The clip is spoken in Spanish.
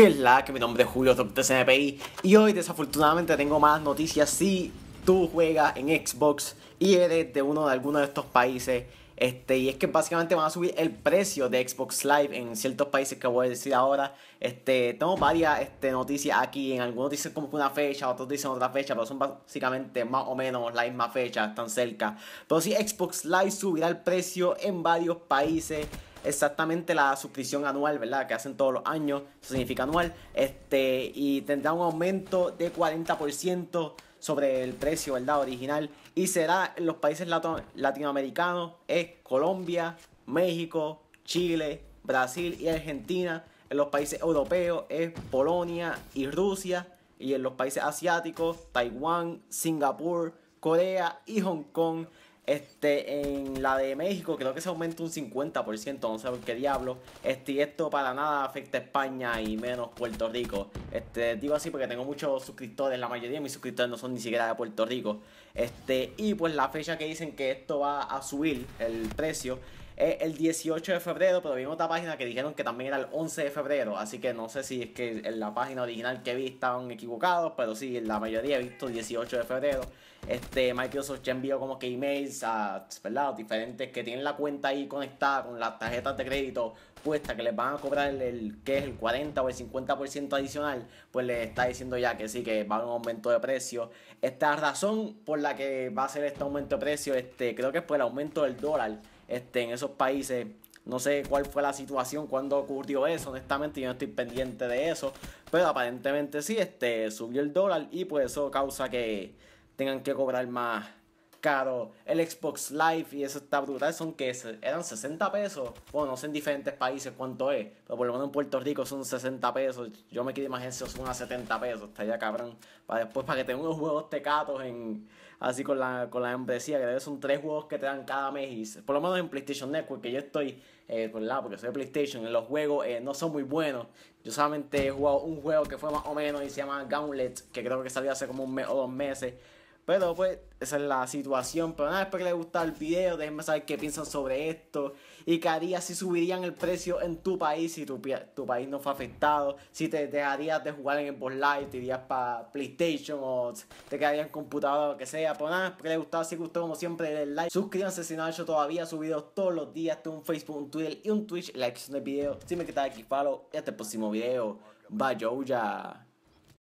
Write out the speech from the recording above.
¿Qué es la? Que mi nombre es Julio de CNPI y hoy desafortunadamente tengo más noticias si tú juegas en Xbox y eres de uno de alguno de estos países. Este, y es que básicamente van a subir el precio de Xbox Live en ciertos países que voy a decir ahora. Este, tengo varias este, noticias aquí. En algunos dicen como que una fecha, otros dicen otra fecha, pero son básicamente más o menos la misma fecha, están cerca. Pero si Xbox Live subirá el precio en varios países exactamente la suscripción anual, ¿verdad? Que hacen todos los años, eso significa anual, este, y tendrá un aumento de 40% sobre el precio, ¿verdad? Original, y será en los países latinoamericanos, es Colombia, México, Chile, Brasil y Argentina, en los países europeos es Polonia y Rusia, y en los países asiáticos, Taiwán, Singapur, Corea y Hong Kong. Este, en la de México creo que se aumenta un 50%, no sé por qué diablo. Este, y esto para nada afecta a España y menos Puerto Rico. Este, digo así porque tengo muchos suscriptores, la mayoría de mis suscriptores no son ni siquiera de Puerto Rico. Este, y pues la fecha que dicen que esto va a subir el precio es eh, el 18 de febrero, pero vi en otra página que dijeron que también era el 11 de febrero, así que no sé si es que en la página original que vi estaban equivocados, pero sí, en la mayoría he visto 18 de febrero. Este, Microsoft ya envió como que emails a diferentes que tienen la cuenta ahí conectada con las tarjetas de crédito puesta que les van a cobrar el, que es el 40 o el 50% adicional, pues les está diciendo ya que sí, que va a un aumento de precio. Esta razón por la que va a ser este aumento de precio, este, creo que es por el aumento del dólar este, en esos países. No sé cuál fue la situación cuando ocurrió eso, honestamente yo no estoy pendiente de eso, pero aparentemente sí, este, subió el dólar y pues eso causa que tengan que cobrar más caro. El Xbox Live y eso está brutal. Son que eran 60 pesos. Bueno, no sé en diferentes países cuánto es. Pero por lo menos en Puerto Rico son 60 pesos. Yo me quiero imaginar si son a 70 pesos. estaría ya cabrón. Para después, para que tenga unos juegos tecatos en. Así con la, con la membresía, que son tres juegos que te dan cada mes. Y, por lo menos en PlayStation Network, que yo estoy, eh, por pues, lado, porque soy de PlayStation, los juegos eh, no son muy buenos. Yo solamente he jugado un juego que fue más o menos y se llama Gauntlet, que creo que salió hace como un mes o dos meses. Pero pues, esa es la situación. Pero nada, espero que les guste el video. Déjenme saber qué piensan sobre esto. Y qué haría si subirían el precio en tu país si tu, tu país no fue afectado. Si te dejarías de jugar en Boss Live, te irías para PlayStation o te quedarías en computadora o lo que sea. Pero nada, espero que les gustado. Si gustó, como siempre, denle like. Suscríbanse si no han hecho todavía. subido todos los días. Tengo un Facebook, un Twitter y un Twitch. La descripción del video. Si me quedas aquí, follow. Y hasta el próximo video. Bye, yo ya.